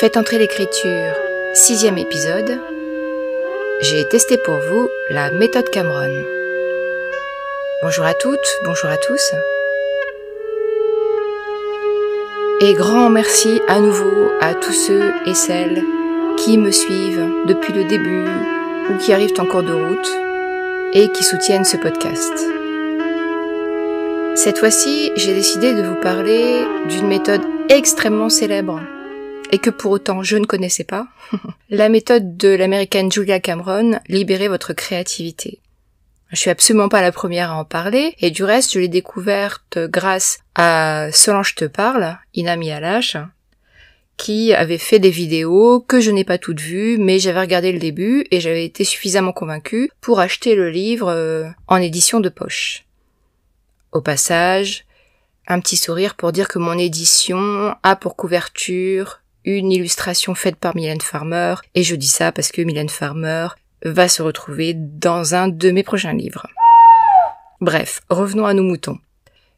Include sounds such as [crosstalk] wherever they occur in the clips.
Faites entrer l'écriture, sixième épisode. J'ai testé pour vous la méthode Cameron. Bonjour à toutes, bonjour à tous. Et grand merci à nouveau à tous ceux et celles qui me suivent depuis le début ou qui arrivent en cours de route et qui soutiennent ce podcast. Cette fois-ci, j'ai décidé de vous parler d'une méthode extrêmement célèbre et que pour autant je ne connaissais pas, [laughs] la méthode de l'américaine Julia Cameron, libérer votre créativité. Je suis absolument pas la première à en parler, et du reste, je l'ai découverte grâce à Solange Te Parle, Inami Alash, qui avait fait des vidéos que je n'ai pas toutes vues, mais j'avais regardé le début et j'avais été suffisamment convaincue pour acheter le livre euh, en édition de poche. Au passage, un petit sourire pour dire que mon édition a pour couverture une illustration faite par Mylène Farmer, et je dis ça parce que Mylène Farmer va se retrouver dans un de mes prochains livres. Bref, revenons à nos moutons.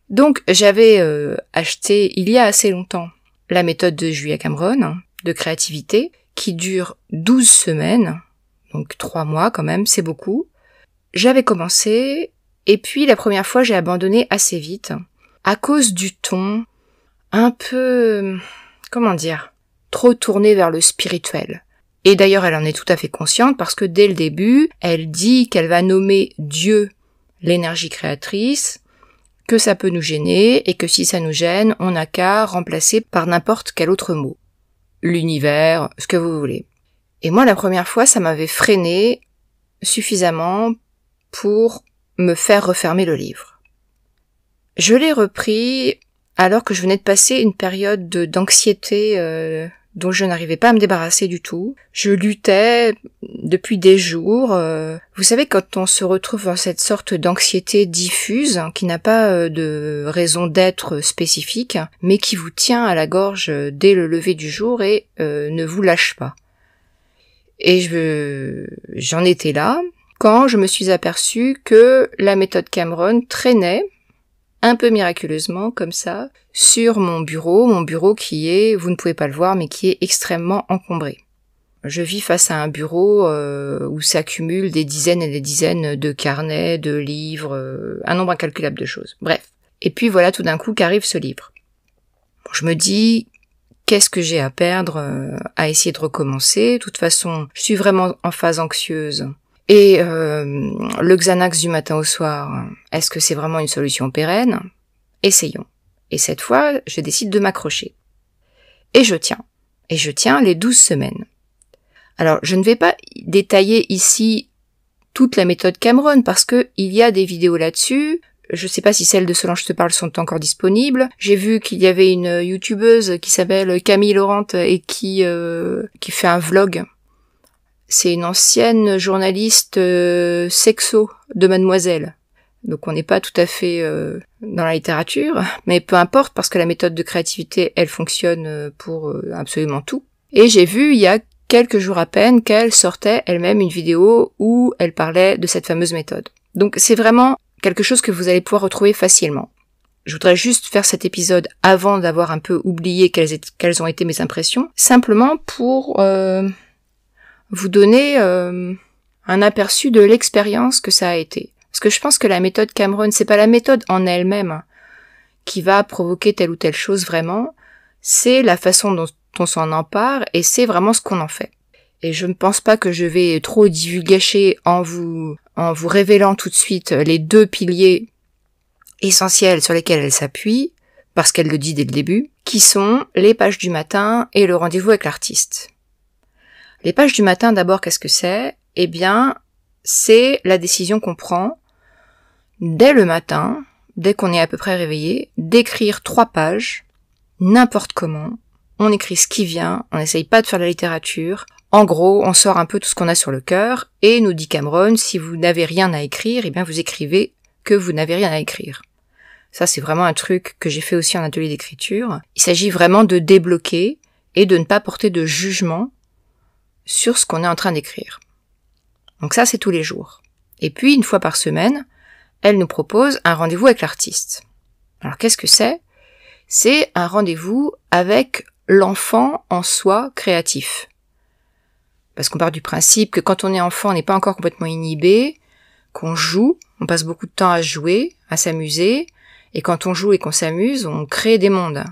Donc j'avais euh, acheté il y a assez longtemps la méthode de Julia Cameron hein, de créativité qui dure 12 semaines, donc 3 mois quand même, c'est beaucoup. J'avais commencé et puis la première fois j'ai abandonné assez vite à cause du ton un peu comment dire trop tournée vers le spirituel. Et d'ailleurs, elle en est tout à fait consciente parce que dès le début, elle dit qu'elle va nommer Dieu l'énergie créatrice, que ça peut nous gêner et que si ça nous gêne, on n'a qu'à remplacer par n'importe quel autre mot. L'univers, ce que vous voulez. Et moi, la première fois, ça m'avait freiné suffisamment pour me faire refermer le livre. Je l'ai repris alors que je venais de passer une période d'anxiété euh, dont je n'arrivais pas à me débarrasser du tout. Je luttais depuis des jours. Euh. Vous savez, quand on se retrouve dans cette sorte d'anxiété diffuse, hein, qui n'a pas euh, de raison d'être spécifique, mais qui vous tient à la gorge dès le lever du jour et euh, ne vous lâche pas. Et je, j'en étais là quand je me suis aperçue que la méthode Cameron traînait, un peu miraculeusement comme ça, sur mon bureau, mon bureau qui est, vous ne pouvez pas le voir, mais qui est extrêmement encombré. Je vis face à un bureau euh, où s'accumulent des dizaines et des dizaines de carnets, de livres, euh, un nombre incalculable de choses. Bref. Et puis voilà tout d'un coup qu'arrive ce livre. je me dis, qu'est-ce que j'ai à perdre euh, à essayer de recommencer De toute façon, je suis vraiment en phase anxieuse. Et le Xanax du matin au soir, est-ce que c'est vraiment une solution pérenne Essayons. Et cette fois, je décide de m'accrocher. Et je tiens. Et je tiens les 12 semaines. Alors, je ne vais pas détailler ici toute la méthode Cameron parce que il y a des vidéos là-dessus. Je ne sais pas si celles de Solange te parle sont encore disponibles. J'ai vu qu'il y avait une youtubeuse qui s'appelle Camille Laurent et qui euh, qui fait un vlog. C'est une ancienne journaliste euh, sexo de Mademoiselle. Donc on n'est pas tout à fait euh, dans la littérature, mais peu importe parce que la méthode de créativité, elle fonctionne euh, pour euh, absolument tout. Et j'ai vu il y a quelques jours à peine qu'elle sortait elle-même une vidéo où elle parlait de cette fameuse méthode. Donc c'est vraiment quelque chose que vous allez pouvoir retrouver facilement. Je voudrais juste faire cet épisode avant d'avoir un peu oublié quelles, ont été mes impressions, simplement pour vous donner un aperçu de l'expérience que ça a été. Parce que je pense que la méthode Cameron, c'est pas la méthode en elle-même hein, qui va provoquer telle ou telle chose vraiment, c'est la façon dont on s'en empare et c'est vraiment ce qu'on en fait. Et je ne pense pas que je vais trop divulgacher en vous, en vous révélant tout de suite les deux piliers essentiels sur lesquels elle s'appuie, parce qu'elle le dit dès le début, qui sont les pages du matin et le rendez-vous avec l'artiste. Les pages du matin d'abord, qu'est-ce que c'est? Eh bien, c'est la décision qu'on prend dès le matin, dès qu'on est à peu près réveillé, d'écrire trois pages, n'importe comment. On écrit ce qui vient, on n'essaye pas de faire de la littérature. En gros, on sort un peu tout ce qu'on a sur le cœur, et nous dit Cameron, si vous n'avez rien à écrire, eh bien vous écrivez que vous n'avez rien à écrire. Ça, c'est vraiment un truc que j'ai fait aussi en atelier d'écriture. Il s'agit vraiment de débloquer et de ne pas porter de jugement sur ce qu'on est en train d'écrire. Donc ça, c'est tous les jours. Et puis, une fois par semaine, elle nous propose un rendez-vous avec l'artiste. Alors qu'est-ce que c'est C'est un rendez-vous avec l'enfant en soi créatif. Parce qu'on part du principe que quand on est enfant, on n'est pas encore complètement inhibé, qu'on joue, on passe beaucoup de temps à jouer, à s'amuser, et quand on joue et qu'on s'amuse, on crée des mondes.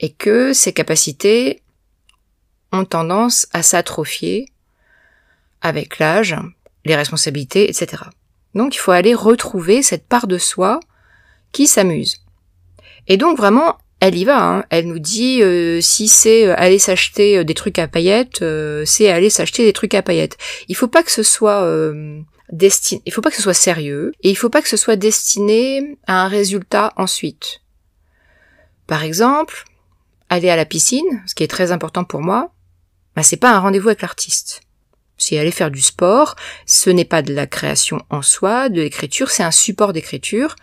Et que ces capacités ont tendance à s'atrophier avec l'âge, les responsabilités, etc. Donc il faut aller retrouver cette part de soi qui s'amuse. Et donc vraiment, elle y va. Hein. Elle nous dit euh, si c'est euh, aller s'acheter euh, des trucs à paillettes, c'est aller s'acheter des trucs à paillettes. Il faut pas que ce soit destiné, il faut pas que ce soit sérieux et il faut pas que ce soit destiné à un résultat ensuite. Par exemple, aller à la piscine, ce qui est très important pour moi, ce bah, c'est pas un rendez-vous avec l'artiste. C'est aller faire du sport. Ce n'est pas de la création en soi, de l'écriture, c'est un support d'écriture,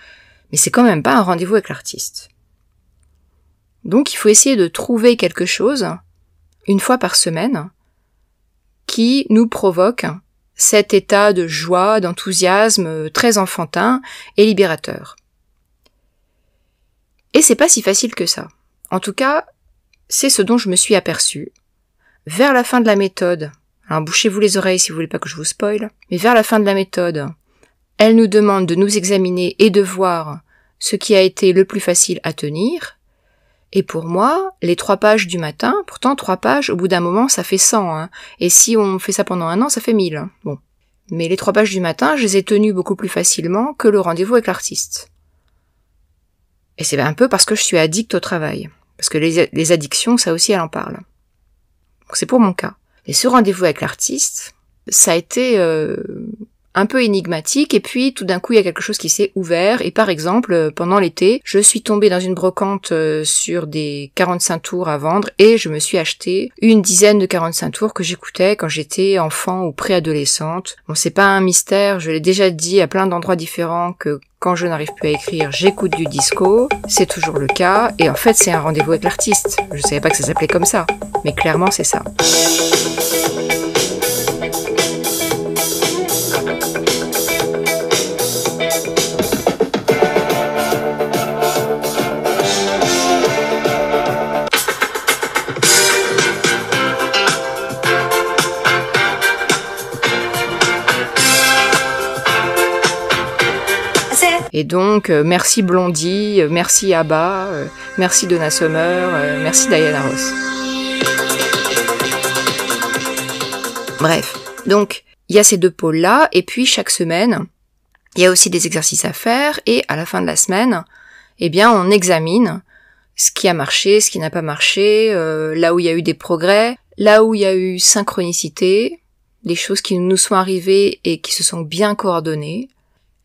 mais c'est quand même pas un rendez-vous avec l'artiste. Donc il faut essayer de trouver quelque chose, une fois par semaine, qui nous provoque cet état de joie, d'enthousiasme très enfantin et libérateur. Et c'est pas si facile que ça. En tout cas, c'est ce dont je me suis aperçue. Vers la fin de la méthode, alors hein, bouchez-vous les oreilles si vous voulez pas que je vous spoil. Mais vers la fin de la méthode, elle nous demande de nous examiner et de voir ce qui a été le plus facile à tenir. Et pour moi, les trois pages du matin, pourtant trois pages, au bout d'un moment, ça fait cent. Hein. Et si on fait ça pendant un an, ça fait mille. Hein. Bon. Mais les trois pages du matin, je les ai tenues beaucoup plus facilement que le rendez-vous avec l'artiste. Et c'est un peu parce que je suis addict au travail. Parce que les, les addictions, ça aussi, elle en parle. C'est pour mon cas. Et ce rendez-vous avec l'artiste, ça a été euh, un peu énigmatique et puis tout d'un coup il y a quelque chose qui s'est ouvert et par exemple euh, pendant l'été je suis tombée dans une brocante euh, sur des 45 tours à vendre et je me suis acheté une dizaine de 45 tours que j'écoutais quand j'étais enfant ou préadolescente. Bon c'est pas un mystère, je l'ai déjà dit à plein d'endroits différents que quand je n'arrive plus à écrire, j'écoute du disco, c'est toujours le cas, et en fait c'est un rendez-vous avec l'artiste. Je savais pas que ça s'appelait comme ça, mais clairement c'est ça. Et donc, euh, merci Blondie, euh, merci Abba, euh, merci Donna Sommer, merci Diana Ross. Bref, donc, il y a ces deux pôles-là, et puis chaque semaine, il y a aussi des exercices à faire, et à la fin de la semaine, eh bien, on examine ce qui a marché, ce qui n'a pas marché, là où il y a eu des progrès, là où il y a eu synchronicité, les choses qui nous sont arrivées et qui se sont bien coordonnées,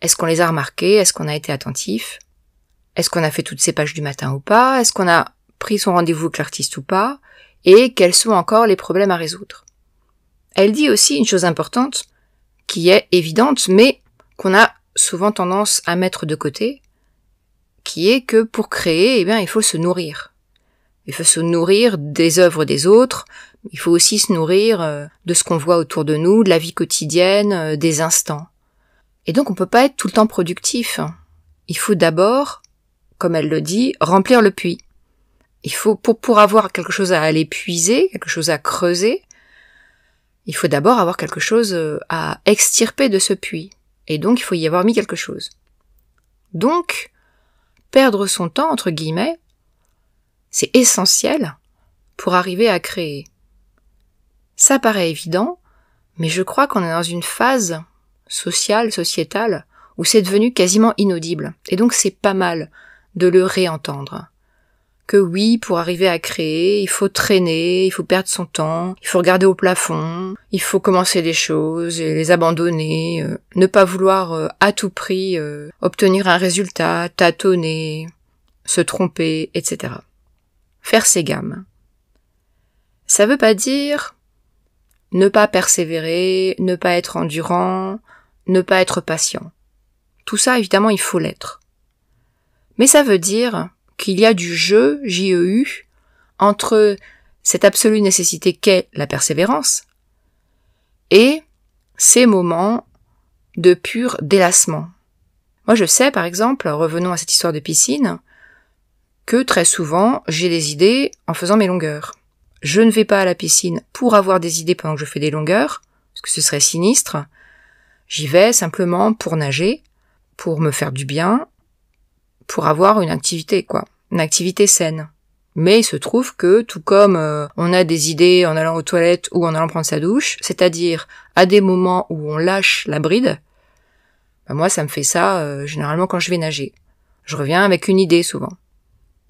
est-ce qu'on les a remarqués Est-ce qu'on a été attentif Est-ce qu'on a fait toutes ces pages du matin ou pas Est-ce qu'on a pris son rendez-vous avec l'artiste ou pas Et quels sont encore les problèmes à résoudre Elle dit aussi une chose importante, qui est évidente, mais qu'on a souvent tendance à mettre de côté, qui est que pour créer, eh bien, il faut se nourrir. Il faut se nourrir des œuvres des autres, il faut aussi se nourrir euh, de ce qu'on voit autour de nous, de la vie quotidienne, euh, des instants. Et donc on peut pas être tout le temps productif. Il faut d'abord, comme elle le dit, remplir le puits. Il faut, pour, pour avoir quelque chose à aller puiser, quelque chose à creuser, il faut d'abord avoir quelque chose euh, à extirper de ce puits. Et donc il faut y avoir mis quelque chose. Donc, perdre son temps, entre guillemets, c'est essentiel pour arriver à créer. Ça paraît évident, mais je crois qu'on est dans une phase social, sociétal, où c'est devenu quasiment inaudible. Et donc c'est pas mal de le réentendre. Que oui, pour arriver à créer, il faut traîner, il faut perdre son temps, il faut regarder au plafond, il faut commencer des choses et les abandonner, euh, ne pas vouloir euh, à tout prix euh, obtenir un résultat, tâtonner, se tromper, etc. Faire ses gammes. Ça veut pas dire ne pas persévérer, ne pas être endurant, ne pas être patient. Tout ça, évidemment, il faut l'être. Mais ça veut dire qu'il y a du jeu, J-E-U, entre cette absolue nécessité qu'est la persévérance et ces moments de pur délassement. Moi, je sais, par exemple, revenons à cette histoire de piscine, que très souvent, j'ai des idées en faisant mes longueurs. Je ne vais pas à la piscine pour avoir des idées pendant que je fais des longueurs, parce que ce serait sinistre, J'y vais simplement pour nager, pour me faire du bien, pour avoir une activité, quoi. Une activité saine. Mais il se trouve que, tout comme euh, on a des idées en allant aux toilettes ou en allant prendre sa douche, c'est-à-dire à des moments où on lâche la bride, bah, moi ça me fait ça euh, généralement quand je vais nager. Je reviens avec une idée souvent.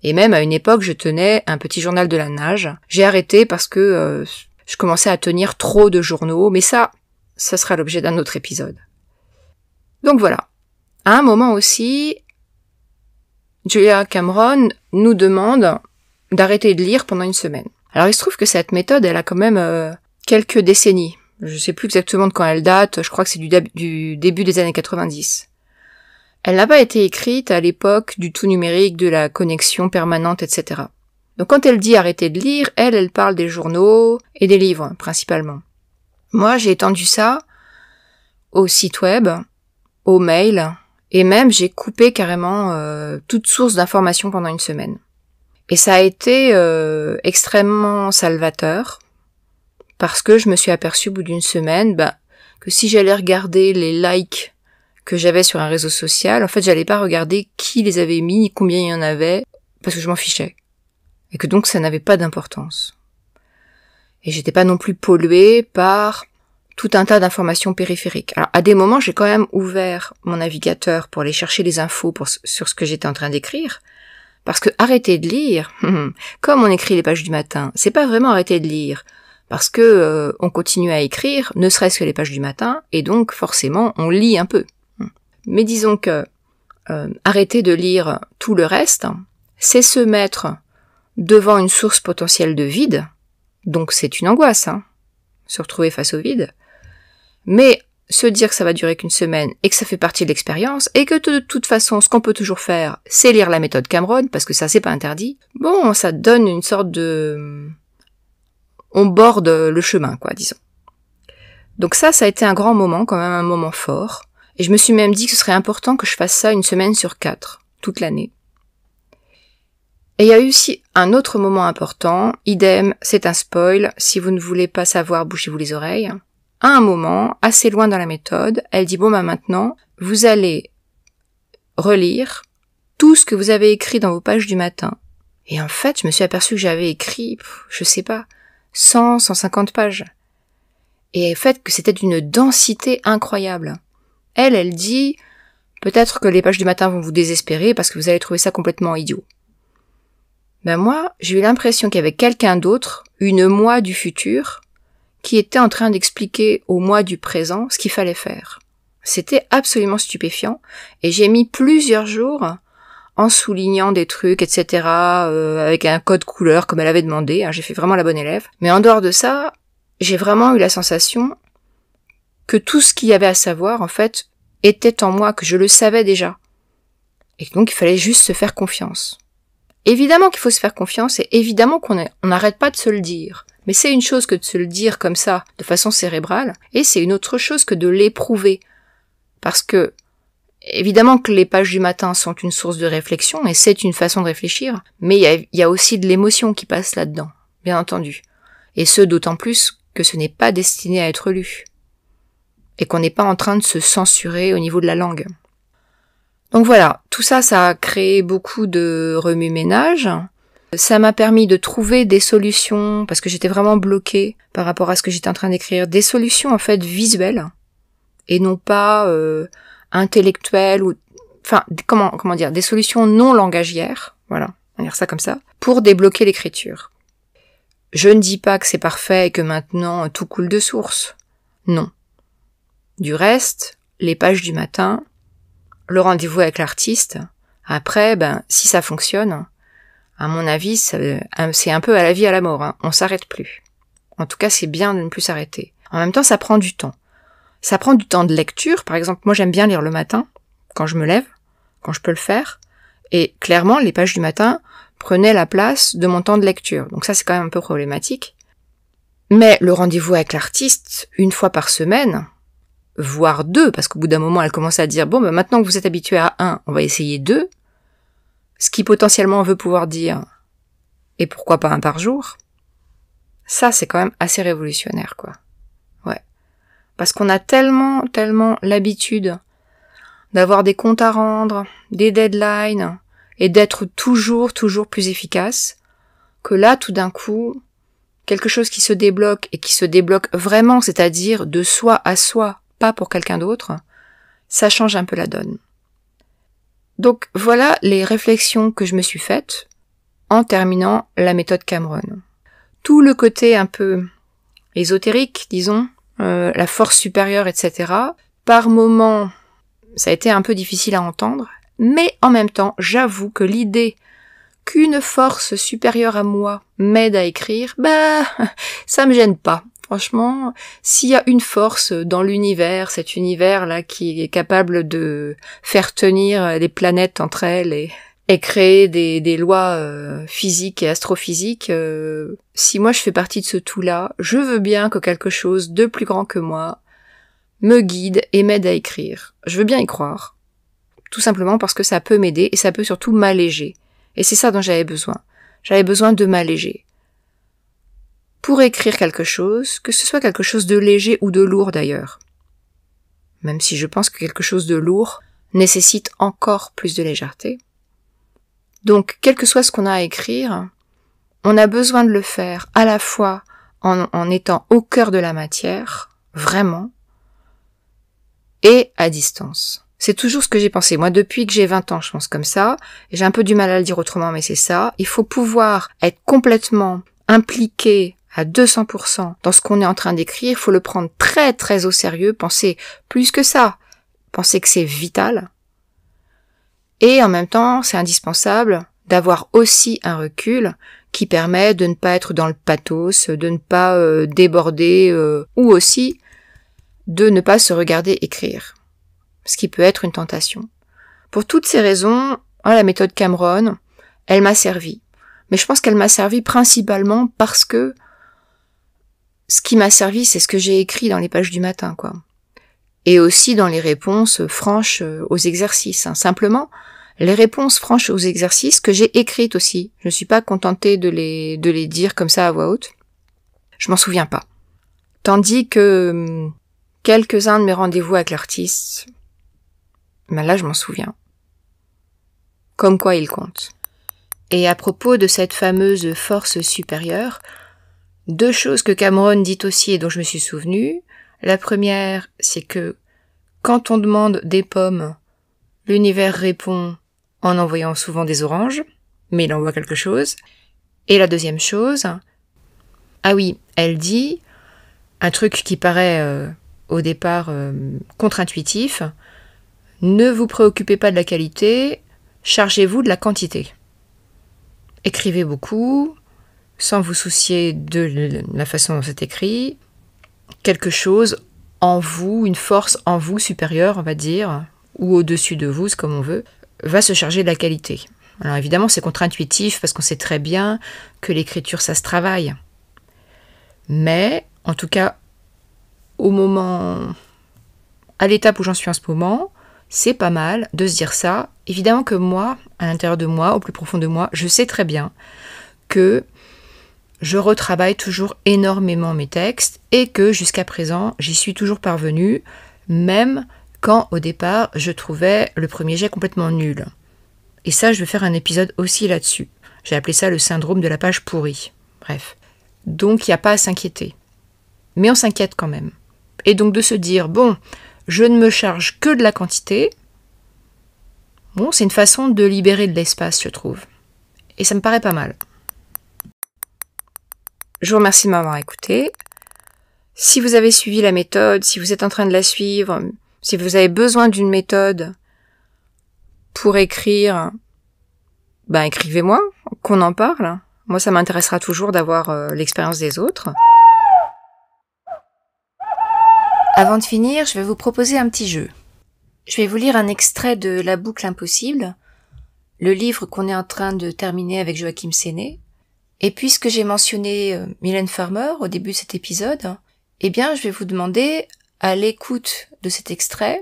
Et même à une époque, je tenais un petit journal de la nage. J'ai arrêté parce que euh, je commençais à tenir trop de journaux, mais ça, ça sera l'objet d'un autre épisode. Donc voilà. À un moment aussi, Julia Cameron nous demande d'arrêter de lire pendant une semaine. Alors il se trouve que cette méthode, elle a quand même euh, quelques décennies. Je sais plus exactement de quand elle date, je crois que c'est du, du début des années 90. Elle n'a pas été écrite à l'époque du tout numérique, de la connexion permanente, etc. Donc quand elle dit arrêter de lire, elle, elle parle des journaux et des livres, principalement. Moi, j'ai étendu ça au site web, au mail, et même j'ai coupé carrément euh, toute source d'information pendant une semaine. Et ça a été euh, extrêmement salvateur parce que je me suis aperçue au bout d'une semaine bah, que si j'allais regarder les likes que j'avais sur un réseau social, en fait, j'allais pas regarder qui les avait mis ni combien il y en avait parce que je m'en fichais et que donc ça n'avait pas d'importance. Et j'étais pas non plus polluée par tout un tas d'informations périphériques. Alors à des moments, j'ai quand même ouvert mon navigateur pour aller chercher les infos sur ce que j'étais en train d'écrire, parce que arrêter de lire, hum, hum, comme on écrit les pages du matin, c'est pas vraiment arrêter de lire, parce que euh, on continue à écrire, ne serait-ce que les pages du matin, et donc forcément on lit un peu. Hum. Mais disons que euh, arrêter de lire tout le reste, c'est se mettre devant une source potentielle de vide, donc c'est une angoisse, hein, se retrouver face au vide. Mais se dire que ça va durer qu'une semaine et que ça fait partie de l'expérience et que de toute façon ce qu'on peut toujours faire c'est lire la méthode Cameron parce que ça c'est pas interdit. Bon, ça donne une sorte de on borde le chemin quoi, disons. Donc ça ça a été un grand moment quand même un moment fort et je me suis même dit que ce serait important que je fasse ça une semaine sur quatre toute l'année. Et il y a eu aussi un autre moment important, idem, c'est un spoil, si vous ne voulez pas savoir, bouchez-vous les oreilles. À un moment, assez loin dans la méthode, elle dit bon bah maintenant, vous allez relire tout ce que vous avez écrit dans vos pages du matin. Et en fait, je me suis aperçue que j'avais écrit, je sais pas, 100, 150 pages. Et fait, que c'était d'une densité incroyable. Elle, elle dit, peut-être que les pages du matin vont vous désespérer parce que vous allez trouver ça complètement idiot ben moi, j'ai eu l'impression qu'il y avait quelqu'un d'autre, une moi du futur, qui était en train d'expliquer au moi du présent ce qu'il fallait faire. C'était absolument stupéfiant, et j'ai mis plusieurs jours en soulignant des trucs, etc., euh, avec un code couleur comme elle avait demandé, hein, j'ai fait vraiment la bonne élève. Mais en dehors de ça, j'ai vraiment eu la sensation que tout ce qu'il y avait à savoir, en fait, était en moi, que je le savais déjà. Et donc il fallait juste se faire confiance. Évidemment qu'il faut se faire confiance et évidemment qu'on n'arrête pas de se le dire. Mais c'est une chose que de se le dire comme ça, de façon cérébrale, et c'est une autre chose que de l'éprouver. Parce que, évidemment que les pages du matin sont une source de réflexion, et c'est une façon de réfléchir, mais il y, y a, aussi de l'émotion qui passe là-dedans, bien entendu. Et ce, d'autant plus que ce n'est pas destiné à être lu. Et qu'on n'est pas en train de se censurer au niveau de la langue. Donc voilà, tout ça, ça a créé beaucoup de remue-ménage. Ça m'a permis de trouver des solutions, parce que j'étais vraiment bloquée par rapport à ce que j'étais en train d'écrire, des solutions en fait visuelles, et non pas euh, intellectuelles, ou... enfin, comment, comment dire, des solutions non langagières, voilà, on va dire ça comme ça, pour débloquer l'écriture. Je ne dis pas que c'est parfait et que maintenant tout coule de source. Non. Du reste, les pages du matin, le rendez-vous avec l'artiste. Après, ben, si ça fonctionne, à mon avis, euh, c'est un peu à la vie à la mort. Hein. On s'arrête plus. En tout cas, c'est bien de ne plus s'arrêter. En même temps, ça prend du temps. Ça prend du temps de lecture. Par exemple, moi, j'aime bien lire le matin, quand je me lève, quand je peux le faire. Et clairement, les pages du matin prenaient la place de mon temps de lecture. Donc ça, c'est quand même un peu problématique. Mais le rendez-vous avec l'artiste, une fois par semaine, voire deux, parce qu'au bout d'un moment, elle commence à dire, bon, ben, maintenant que vous êtes habitué à un, on va essayer deux. Ce qui potentiellement veut pouvoir dire, et pourquoi pas un par jour. Ça, c'est quand même assez révolutionnaire, quoi. Ouais. Parce qu'on a tellement, tellement l'habitude d'avoir des comptes à rendre, des deadlines, et d'être toujours, toujours plus efficace, que là, tout d'un coup, quelque chose qui se débloque et qui se débloque vraiment, c'est-à-dire de soi à soi, pour quelqu'un d'autre, ça change un peu la donne. Donc voilà les réflexions que je me suis faites en terminant la méthode Cameron. Tout le côté un peu ésotérique, disons, euh, la force supérieure, etc. Par moments, ça a été un peu difficile à entendre, mais en même temps, j'avoue que l'idée qu'une force supérieure à moi m'aide à écrire, bah, [laughs] ça me gêne pas. Franchement, s'il y a une force dans l'univers, cet univers-là qui est capable de faire tenir les planètes entre elles et, créer des, lois euh, physiques et astrophysiques, euh, si moi je fais partie de ce tout-là, je veux bien que quelque chose de plus grand que moi me guide et m'aide à écrire. Je veux bien y croire. Tout simplement parce que ça peut m'aider et ça peut surtout m'alléger. Et c'est ça dont j'avais besoin. J'avais besoin de m'alléger pour écrire quelque chose, que ce soit quelque chose de léger ou de lourd d'ailleurs. Même si je pense que quelque chose de lourd nécessite encore plus de légèreté. Donc, quel que soit ce qu'on a à écrire, on a besoin de le faire à la fois en, étant au cœur de la matière, vraiment, et à distance. C'est toujours ce que j'ai pensé. Moi, depuis que j'ai 20 ans, je pense comme ça. J'ai un peu du mal à le dire autrement, mais c'est ça. Il faut pouvoir être complètement impliqué à 200% dans ce qu'on est en train d'écrire, faut le prendre très très au sérieux, penser plus que ça, penser que c'est vital. Et en même temps, c'est indispensable d'avoir aussi un recul qui permet de ne pas être dans le pathos, de ne pas euh, déborder, euh, ou aussi de ne pas se regarder écrire, ce qui peut être une tentation. Pour toutes ces raisons, hein, la méthode Cameron, elle m'a servi. Mais je pense qu'elle m'a servi principalement parce que ce qui m'a servi, c'est ce que j'ai écrit dans les pages du matin, quoi. Et aussi dans les réponses franches euh, aux exercices. Hein. Simplement, les réponses franches aux exercices que j'ai écrites aussi. Je ne suis pas contentée de les, de les dire comme ça à voix haute. Je m'en souviens pas. Tandis que hum, quelques-uns de mes rendez-vous avec l'artiste, ben là je m'en souviens. Comme quoi il compte. Et à propos de cette fameuse force supérieure, deux choses que Cameron dit aussi et dont je me suis souvenu. La première, c'est que quand on demande des pommes, l'univers répond en envoyant souvent des oranges, mais il envoie quelque chose. Et la deuxième chose, ah oui, elle dit un truc qui paraît euh, au départ euh, contre-intuitif, ne vous préoccupez pas de la qualité, chargez-vous de la quantité. Écrivez beaucoup, sans vous soucier de la façon dont c'est écrit, quelque chose en vous, une force en vous supérieure, on va dire, ou au-dessus de vous, comme on veut, va se charger de la qualité. Alors évidemment, c'est contre-intuitif parce qu'on sait très bien que l'écriture, ça se travaille. Mais, en tout cas, au moment, à l'étape où j'en suis en ce moment, c'est pas mal de se dire ça. Évidemment que moi, à l'intérieur de moi, au plus profond de moi, je sais très bien que je retravaille toujours énormément mes textes et que jusqu'à présent, j'y suis toujours parvenue, même quand au départ, je trouvais le premier jet complètement nul. Et ça, je vais faire un épisode aussi là-dessus. J'ai appelé ça le syndrome de la page pourrie. Bref. Donc, il n'y a pas à s'inquiéter. Mais on s'inquiète quand même. Et donc de se dire, bon, je ne me charge que de la quantité, bon, c'est une façon de libérer de l'espace, je trouve. Et ça me paraît pas mal. Je vous remercie de m'avoir écouté. Si vous avez suivi la méthode, si vous êtes en train de la suivre, si vous avez besoin d'une méthode pour écrire, ben écrivez-moi, qu'on en parle. Moi, ça m'intéressera toujours d'avoir euh, l'expérience des autres. Avant de finir, je vais vous proposer un petit jeu. Je vais vous lire un extrait de La boucle impossible, le livre qu'on est en train de terminer avec Joachim Séné, et puisque j'ai mentionné euh, Mylène Farmer au début de cet épisode, eh bien, je vais vous demander, à l'écoute de cet extrait,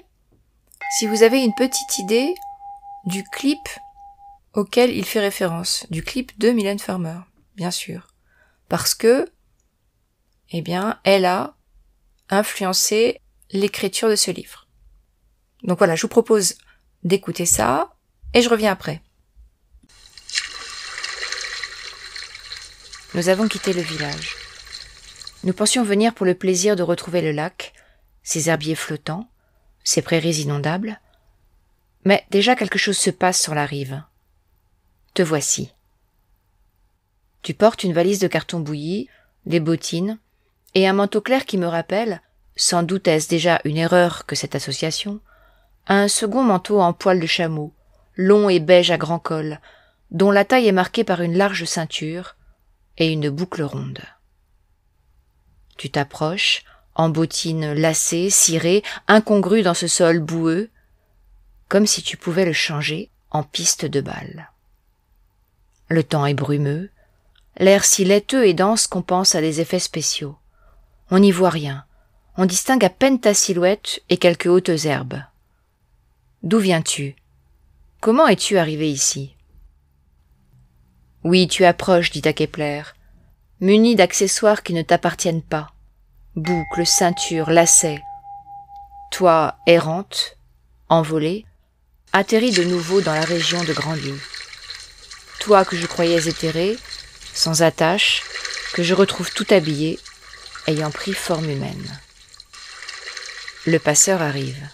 si vous avez une petite idée du clip auquel il fait référence, du clip de Mylène Farmer, bien sûr. Parce que, eh bien, elle a influencé l'écriture de ce livre. Donc voilà, je vous propose d'écouter ça, et je reviens après. Nous avons quitté le village. Nous pensions venir pour le plaisir de retrouver le lac, ses herbiers flottants, ses prairies inondables. Mais déjà quelque chose se passe sur la rive. Te voici. Tu portes une valise de carton bouilli, des bottines, et un manteau clair qui me rappelle, sans doute est-ce déjà une erreur que cette association, un second manteau en poil de chameau, long et beige à grand col, dont la taille est marquée par une large ceinture, et une boucle ronde. Tu t'approches, en bottines lacées, cirées, incongrues dans ce sol boueux, comme si tu pouvais le changer en piste de balle. Le temps est brumeux, l'air si laiteux et dense qu'on pense à des effets spéciaux. On n'y voit rien, on distingue à peine ta silhouette et quelques hautes herbes. D'où viens-tu Comment es-tu arrivé ici oui, tu approches, dit à Kepler, muni d'accessoires qui ne t'appartiennent pas. Boucles, ceintures, lacets. Toi, errante, envolée, atterris de nouveau dans la région de Grandlieu. Toi que je croyais éthérée, sans attache, que je retrouve tout habillée, ayant pris forme humaine. Le passeur arrive.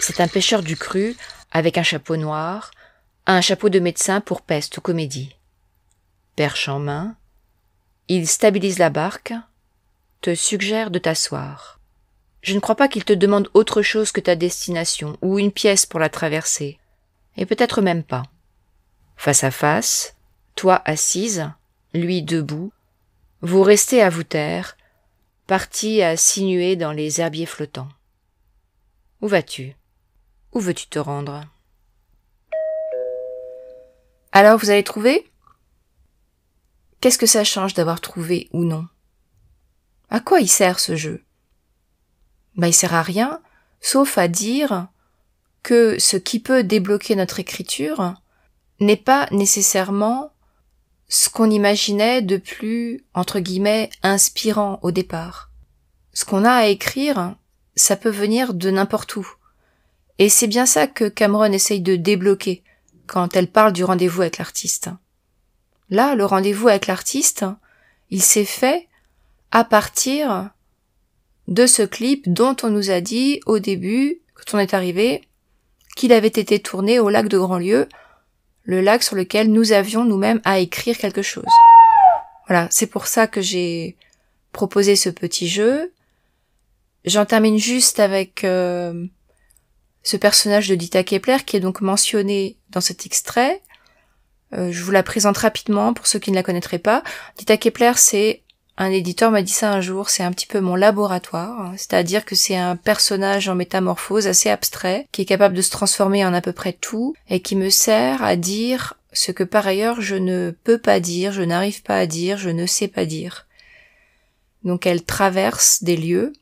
C'est un pêcheur du cru, avec un chapeau noir, un chapeau de médecin pour peste ou comédie. Perche en main, il stabilise la barque, te suggère de t'asseoir. Je ne crois pas qu'il te demande autre chose que ta destination ou une pièce pour la traverser, et peut-être même pas. Face à face, toi assise, lui debout, vous restez à vous taire, parti à sinuer dans les herbiers flottants. Où vas-tu Où veux-tu te rendre alors vous avez trouvé Qu'est-ce que ça change d'avoir trouvé ou non À quoi il sert ce jeu ben, Il sert à rien, sauf à dire que ce qui peut débloquer notre écriture n'est pas nécessairement ce qu'on imaginait de plus, entre guillemets, inspirant au départ. Ce qu'on a à écrire, ça peut venir de n'importe où. Et c'est bien ça que Cameron essaye de débloquer quand elle parle du rendez-vous avec l'artiste. Là, le rendez-vous avec l'artiste, il s'est fait à partir de ce clip dont on nous a dit au début, quand on est arrivé, qu'il avait été tourné au lac de Grandlieu, le lac sur lequel nous avions nous-mêmes à écrire quelque chose. Voilà, c'est pour ça que j'ai proposé ce petit jeu. J'en termine juste avec euh, ce personnage de Dita Kepler qui est donc mentionné dans cet extrait, euh, je vous la présente rapidement pour ceux qui ne la connaîtraient pas. Dita Kepler, c'est un éditeur m'a dit ça un jour, c'est un petit peu mon laboratoire, hein. c'est-à-dire que c'est un personnage en métamorphose assez abstrait, qui est capable de se transformer en à peu près tout, et qui me sert à dire ce que par ailleurs je ne peux pas dire, je n'arrive pas à dire, je ne sais pas dire. Donc elle traverse des lieux,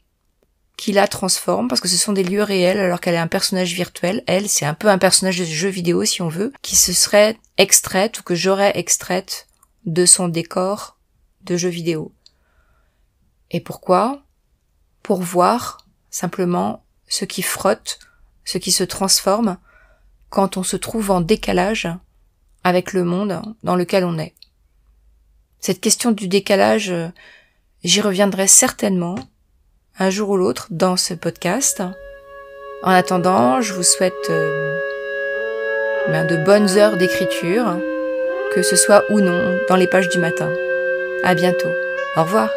qui la transforme parce que ce sont des lieux réels alors qu'elle est un personnage virtuel. Elle, c'est un peu un personnage de jeu vidéo si on veut, qui se serait extraite ou que j'aurais extraite de son décor de jeu vidéo. Et pourquoi Pour voir simplement ce qui frotte, ce qui se transforme quand on se trouve en décalage avec le monde dans lequel on est. Cette question du décalage, euh, j'y reviendrai certainement un jour ou l'autre dans ce podcast. En attendant, je vous souhaite euh, ben, de bonnes heures d'écriture, que ce soit ou non dans les pages du matin. À bientôt. Au revoir.